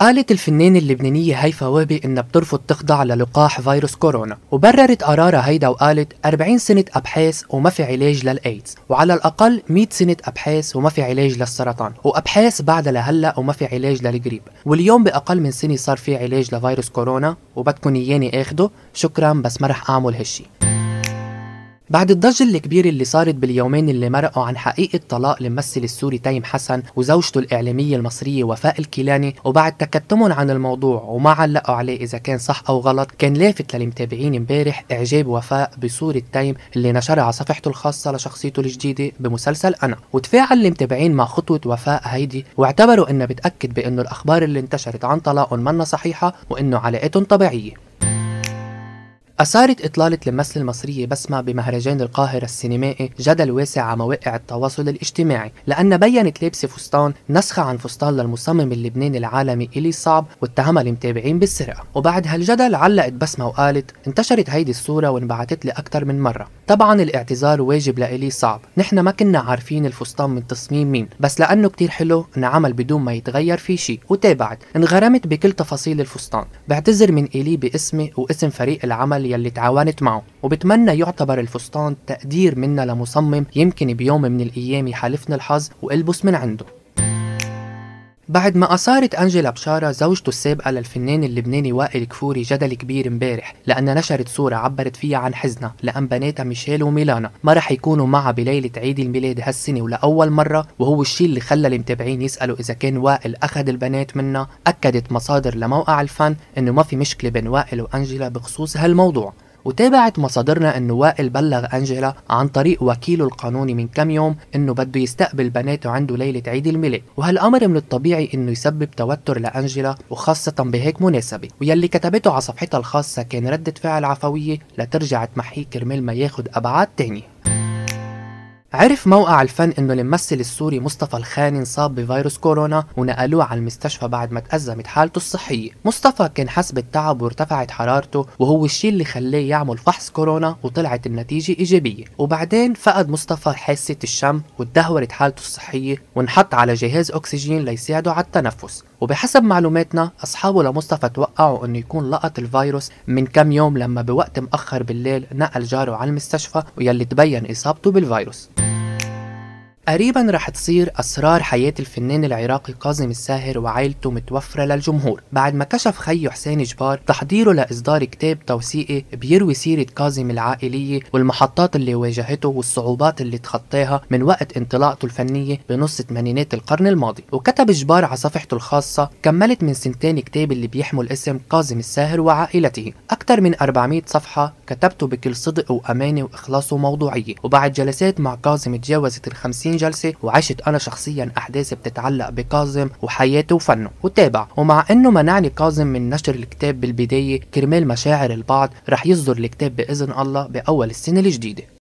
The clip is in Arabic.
قالت الفنانة اللبنانية هيفا وهبي إنها بترفض تخضع للقاح فيروس كورونا وبررت قرارها هيدا وقالت 40 سنة أبحاث وما في علاج للأيدز وعلى الأقل 100 سنة أبحاث وما في علاج للسرطان وأبحاث بعدها لهلا وما في علاج للجريب واليوم بأقل من سنة صار في علاج لفيروس كورونا وبدكن إياني آخده شكرا بس ما رح أعمل هالشي بعد الضجة الكبيرة اللي صارت باليومين اللي مرقوا عن حقيقة طلاق الممثل السوري تيم حسن وزوجته الإعلامية المصرية وفاء الكيلاني وبعد تكتمهم عن الموضوع وما علقوا عليه إذا كان صح أو غلط كان لافت للمتابعين امبارح إعجاب وفاء بصورة تيم اللي نشرها على صفحته الخاصة لشخصيته الجديدة بمسلسل أنا وتفاعل المتابعين مع خطوة وفاء هيدي واعتبروا إنها بتأكد بإنه الأخبار اللي انتشرت عن طلاقهم منا صحيحة وإنه علاقتهم طبيعية أثارت إطلالة المثل المصرية بسمة بمهرجان القاهرة السينمائي جدل واسع على مواقع التواصل الاجتماعي لأن بينت لابسة فستان نسخة عن فستان للمصمم اللبناني العالمي إلي صعب واتهمها المتابعين بالسرقة وبعد هالجدل علقت بسمة وقالت انتشرت هيدي الصورة وانبعتت لي أكثر من مرة طبعا الاعتذار واجب لإلي صعب نحن ما كنا عارفين الفستان من تصميم مين بس لأنه كتير حلو انعمل بدون ما يتغير في شيء وتابعت انغرمت بكل تفاصيل الفستان بعتذر من إلي باسمي واسم فريق العمل يلي تعاونت معه وبتمنى يعتبر الفستان تقدير منا لمصمم يمكن بيوم من الأيام يحالفنا الحظ وألبس من عنده بعد ما أثارت أنجيلا بشارة زوجته السابقة للفنان اللبناني وائل كفوري جدل كبير امبارح لأن نشرت صورة عبرت فيها عن حزنها لأن بناتها ميشيل وميلانا ما رح يكونوا معها بليلة عيد الميلاد هالسنة ولأول مرة وهو الشيء اللي خلى المتابعين يسألوا إذا كان وائل أخذ البنات منها أكدت مصادر لموقع الفن إنه ما في مشكلة بين وائل وأنجيلا بخصوص هالموضوع وتابعت مصادرنا أنه وائل بلغ أنجيلا عن طريق وكيله القانوني من كم يوم أنه بده يستقبل بناته عنده ليلة عيد الميلاد وهالأمر من الطبيعي أنه يسبب توتر لأنجيلا وخاصة بهيك مناسبة ويلي كتبته على صفحتها الخاصة كان ردة فعل عفوية لترجع تمحيه كرمال ما ياخد أبعاد تانية عرف موقع الفن انه الممثل السوري مصطفى الخاني انصاب بفيروس كورونا ونقلوه على المستشفى بعد ما تأزمت حالته الصحية، مصطفى كان حس بالتعب وارتفعت حرارته وهو الشيء اللي خليه يعمل فحص كورونا وطلعت النتيجة إيجابية، وبعدين فقد مصطفى حاسة الشم وتدهورت حالته الصحية وانحط على جهاز أكسجين ليساعده على التنفس، وبحسب معلوماتنا أصحابه لمصطفى توقعوا إنه يكون لقط الفيروس من كم يوم لما بوقت مأخر بالليل نقل جاره على المستشفى ويلي تبين إصابته بالفيروس. قريبا رح تصير أسرار حياة الفنان العراقي كاظم الساهر وعائلته متوفرة للجمهور بعد ما كشف خيه حسين جبار تحضيره لإصدار كتاب توثيقي بيروي سيرة كاظم العائلية والمحطات اللي واجهته والصعوبات اللي تخطاها من وقت انطلاقته الفنية بنص ثمانينات القرن الماضي وكتب جبار على صفحته الخاصة كملت من سنتين كتاب اللي بيحمل اسم كاظم الساهر وعائلته أكثر من 400 صفحة كتبته بكل صدق وأمانة وإخلاص وموضوعية وبعد جلسات مع كاظم تجاوزت ال 50 30 جلسة وعشت أنا شخصيا أحداث بتتعلق بكاظم وحياته وفنه وتابع ومع أنه منعني كاظم من نشر الكتاب بالبداية كرمال مشاعر البعض رح يصدر الكتاب بإذن الله بأول السنة الجديدة